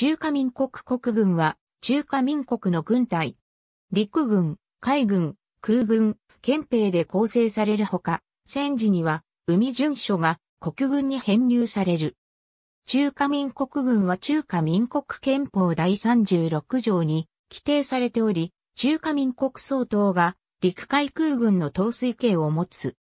中華民国国軍は、中華民国の軍隊、陸軍、海軍、空軍、憲兵で構成されるほか、戦時には、海巡署が国軍に編入される。中華民国軍は中華民国憲法第36条に規定されており、中華民国総統が陸海空軍の統帥権を持つ。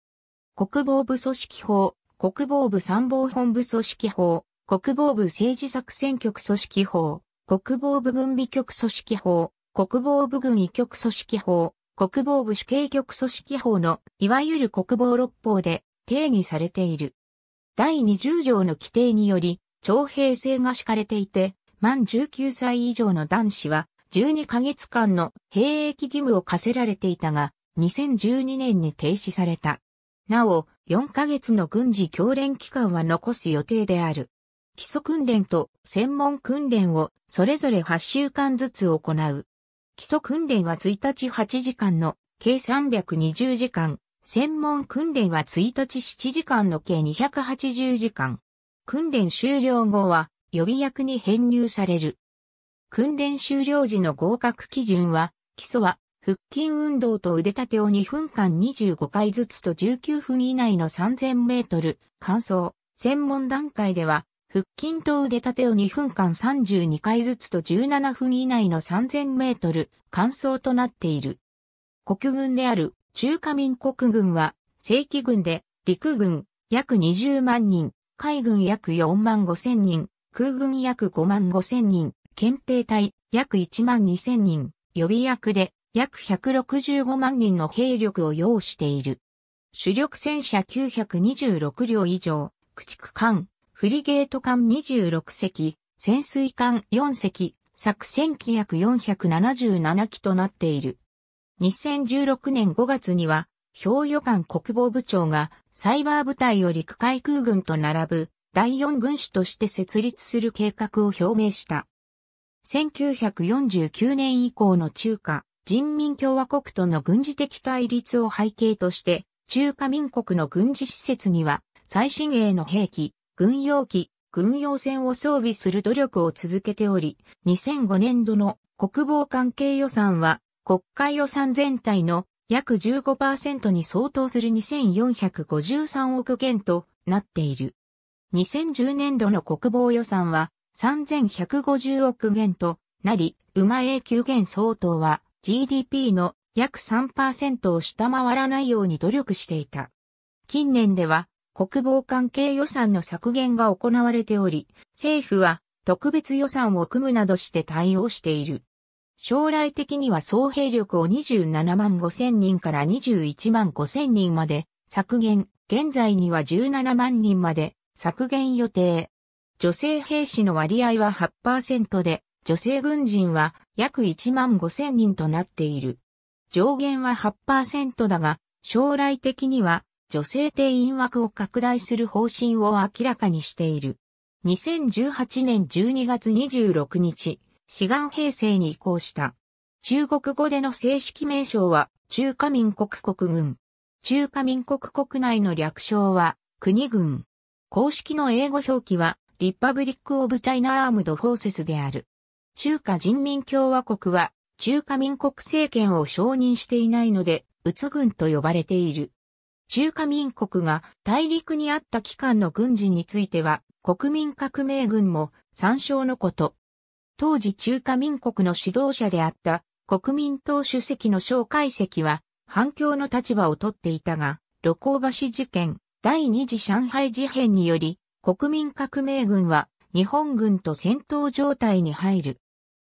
国防部組織法、国防部参謀本部組織法、国防部政治作戦局組織法、国防部軍備局組織法、国防部軍医局組織法、国防部主計局組織法の、いわゆる国防六法で定義されている。第20条の規定により、徴兵制が敷かれていて、満19歳以上の男子は、12ヶ月間の兵役義務を課せられていたが、2012年に停止された。なお、4ヶ月の軍事教練期間は残す予定である。基礎訓練と専門訓練をそれぞれ8週間ずつ行う。基礎訓練は1日8時間の計320時間、専門訓練は1日7時間の計280時間。訓練終了後は予備役に編入される。訓練終了時の合格基準は、基礎は腹筋運動と腕立てを2分間25回ずつと19分以内の3000メートル、乾燥、専門段階では腹筋と腕立てを2分間32回ずつと17分以内の3000メートル、乾燥となっている。国軍である中華民国軍は、正規軍で陸軍約20万人、海軍約4万5千人、空軍約5万5千人、憲兵隊約1万2千人、予備役で約165万人の兵力を要している。主力戦車926両以上、駆逐艦フリゲート艦26隻、潜水艦4隻、作戦機約477機となっている。2016年5月には、氷予艦国防部長がサイバー部隊を陸海空軍と並ぶ第4軍種として設立する計画を表明した。1949年以降の中華人民共和国との軍事的対立を背景として、中華民国の軍事施設には最新鋭の兵器、軍用機、軍用船を装備する努力を続けており、2005年度の国防関係予算は国会予算全体の約15%に相当する2453億元となっている。2010年度の国防予算は3150億元となり、馬永久元相当は GDP の約3%を下回らないように努力していた。近年では国防関係予算の削減が行われており、政府は特別予算を組むなどして対応している。将来的には総兵力を27万5千人から21万5千人まで削減、現在には17万人まで削減予定。女性兵士の割合は8%で、女性軍人は約1万5千人となっている。上限は8%だが、将来的には女性定員枠を拡大する方針を明らかにしている。2018年12月26日、志願平成に移行した。中国語での正式名称は、中華民国国軍。中華民国国内の略称は、国軍。公式の英語表記は、リッパブリック・オブ・チャイナ・アームド・フォーセスである。中華人民共和国は、中華民国政権を承認していないので、うつ軍と呼ばれている。中華民国が大陸にあった期間の軍事については、国民革命軍も参照のこと。当時中華民国の指導者であった国民党主席の蒋介石は反共の立場をとっていたが、露光橋事件第二次上海事変により国民革命軍は日本軍と戦闘状態に入る。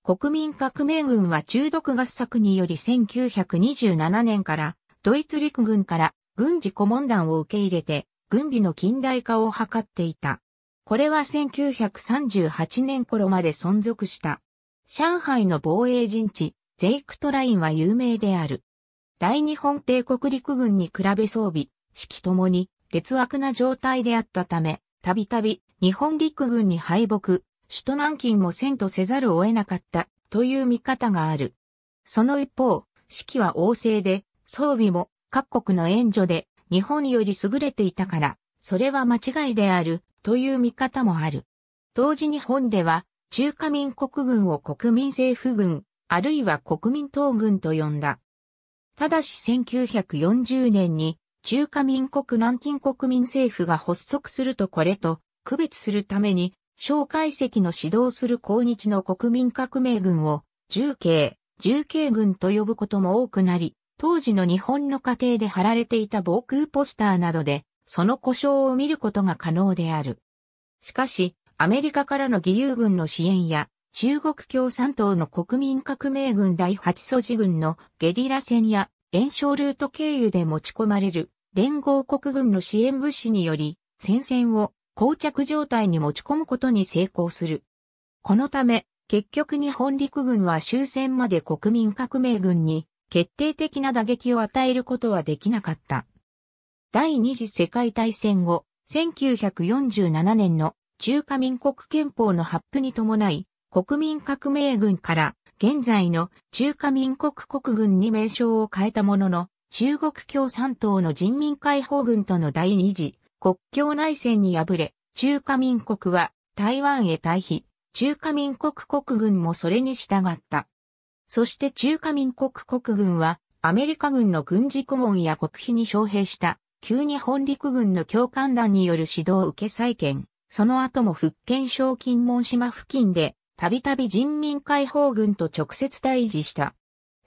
国民革命軍は中毒合作により1927年からドイツ陸軍から軍事顧問団を受け入れて、軍備の近代化を図っていた。これは1938年頃まで存続した。上海の防衛陣地、ゼイクトラインは有名である。大日本帝国陸軍に比べ装備、指揮ともに劣悪な状態であったため、たびたび日本陸軍に敗北、首都南京も戦とせざるを得なかったという見方がある。その一方、指揮は旺盛で、装備も各国の援助で日本より優れていたから、それは間違いであるという見方もある。当時日本では中華民国軍を国民政府軍、あるいは国民党軍と呼んだ。ただし1940年に中華民国南京国民政府が発足するとこれと区別するために、蒋介石の指導する抗日の国民革命軍を、重慶、重慶軍と呼ぶことも多くなり、当時の日本の家庭で貼られていた防空ポスターなどで、その故障を見ることが可能である。しかし、アメリカからの義勇軍の支援や、中国共産党の国民革命軍第8素地軍のゲリラ戦や、炎症ルート経由で持ち込まれる、連合国軍の支援物資により、戦線を膠着状態に持ち込むことに成功する。このため、結局日本陸軍は終戦まで国民革命軍に決定的な打撃を与えることはできなかった。第二次世界大戦後、1947年の中華民国憲法の発布に伴い、国民革命軍から現在の中華民国国軍に名称を変えたものの、中国共産党の人民解放軍との第二次国境内戦に敗れ、中華民国は台湾へ退避、中華民国国軍もそれに従った。そして中華民国国軍は、アメリカ軍の軍事顧問や国費に招聘した、旧日本陸軍の教官団による指導を受け再建、その後も福建省金門島付近で、たびたび人民解放軍と直接対峙した。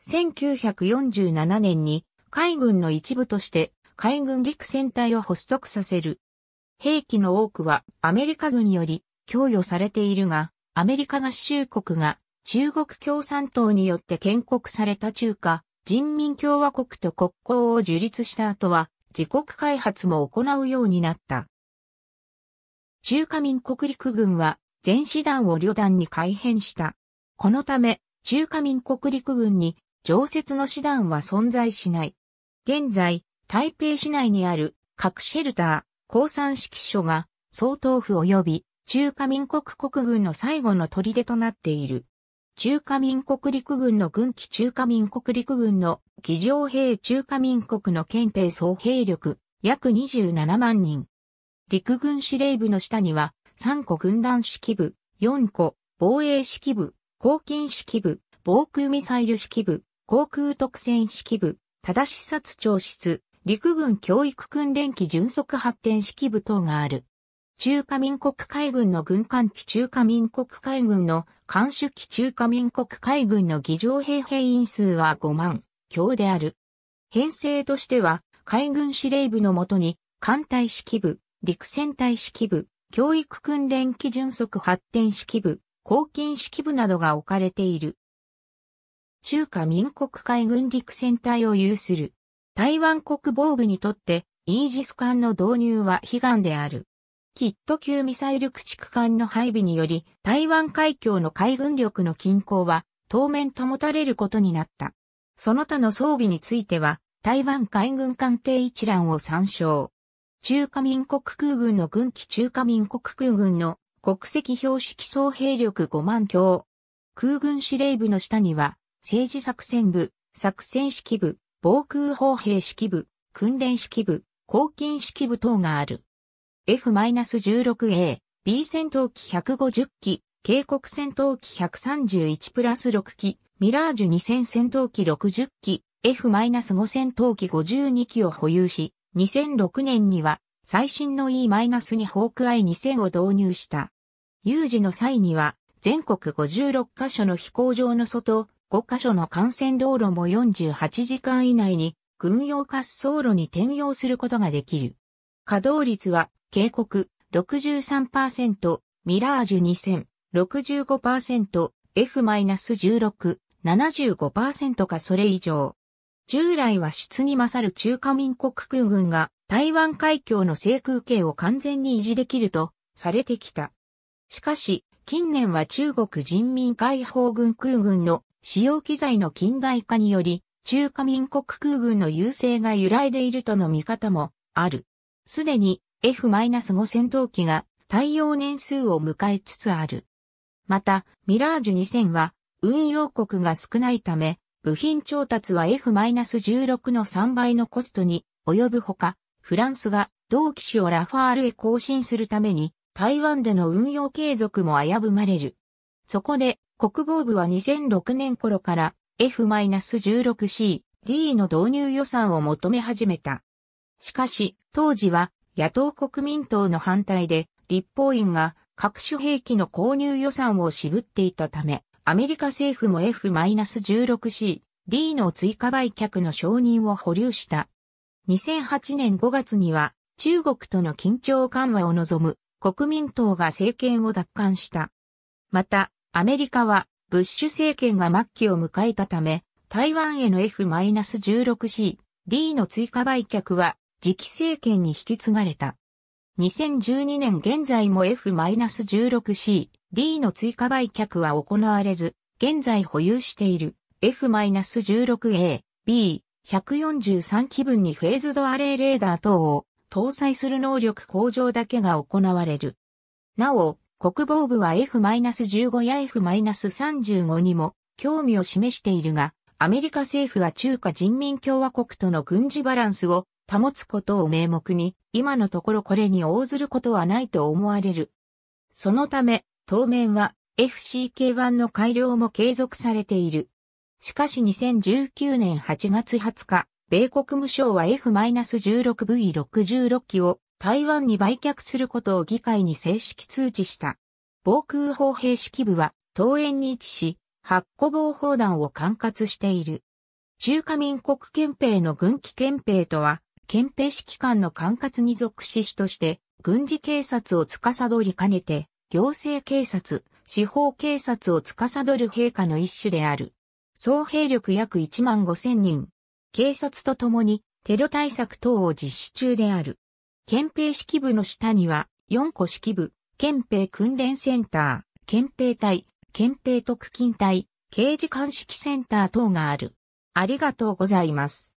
1947年に海軍の一部として海軍陸戦隊を発足させる。兵器の多くはアメリカ軍より供与されているが、アメリカ合衆国が中国共産党によって建国された中華人民共和国と国交を樹立した後は自国開発も行うようになった。中華民国陸軍は全師団を旅団に改編した。このため中華民国陸軍に常設の師団は存在しない。現在、台北市内にある核シェルター、鉱山指揮所が総統府及び中華民国国軍の最後の砦となっている。中華民国陸軍の軍機中華民国陸軍の機上兵中華民国の憲兵総兵力約27万人。陸軍司令部の下には3個軍団指揮部、4個防衛指揮部、抗菌指揮部、防空ミサイル指揮部、航空特戦指揮部、正視察長室、陸軍教育訓練機巡速発展指揮部等がある。中華民国海軍の軍艦機中華民国海軍の艦首機中華民国海軍の議場兵兵員数は5万強である。編成としては、海軍司令部のもとに、艦隊指揮部、陸戦隊指揮部、教育訓練基準則発展指揮部、抗金指揮部などが置かれている。中華民国海軍陸戦隊を有する。台湾国防部にとって、イージス艦の導入は悲願である。キット級ミサイル駆逐艦の配備により、台湾海峡の海軍力の均衡は、当面保たれることになった。その他の装備については、台湾海軍艦艇一覧を参照。中華民国空軍の軍機中華民国空軍の国籍標識総兵力5万強。空軍司令部の下には、政治作戦部、作戦指揮部、防空砲兵指揮部、訓練指揮部、抗菌指揮部等がある。F-16A、B 戦闘機150機、警告戦闘機131プラス6機、ミラージュ2000戦闘機60機、F-5 戦闘機52機を保有し、2006年には最新の E-2 ホークアイ2000を導入した。有事の際には全国56カ所の飛行場の外、5カ所の幹線道路も48時間以内に軍用滑走路に転用することができる。稼働率は警告、63%、ミラージュ2000、65%、F-16、75%かそれ以上。従来は質に勝る中華民国空軍が台湾海峡の制空権を完全に維持できるとされてきた。しかし、近年は中国人民解放軍空軍の使用機材の近代化により、中華民国空軍の優勢が揺らいでいるとの見方もある。すでに F-5 戦闘機が対応年数を迎えつつある。また、ミラージュ2000は運用国が少ないため、部品調達は F-16 の3倍のコストに及ぶほか、フランスが同機種をラファールへ更新するために、台湾での運用継続も危ぶまれる。そこで、国防部は2006年頃から F-16C、D の導入予算を求め始めた。しかし、当時は野党国民党の反対で、立法院が各種兵器の購入予算を渋っていたため、アメリカ政府も F-16C、D の追加売却の承認を保留した。2008年5月には中国との緊張緩和を望む国民党が政権を奪還した。また、アメリカはブッシュ政権が末期を迎えたため、台湾への F-16C、D の追加売却は次期政権に引き継がれた。2012年現在も F-16C、D の追加売却は行われず、現在保有している F-16A、B、143機分にフェーズドアレイレーダー等を搭載する能力向上だけが行われる。なお、国防部は F-15 や F-35 にも興味を示しているが、アメリカ政府は中華人民共和国との軍事バランスを保つことを名目に、今のところこれに応ずることはないと思われる。そのため、当面は FCK1 の改良も継続されている。しかし2019年8月20日、米国務省は F-16V66 機を台湾に売却することを議会に正式通知した。防空砲兵式部は、東園に位置し、発個防砲弾を管轄している。中華民国憲兵の軍機憲兵とは、憲兵指揮官の管轄に属し主として、軍事警察を司りかねて、行政警察、司法警察を司る陛下の一種である。総兵力約1万5千人。警察と共にテロ対策等を実施中である。憲兵指揮部の下には4個指揮部、憲兵訓練センター、憲兵隊、憲兵特勤隊、刑事鑑識センター等がある。ありがとうございます。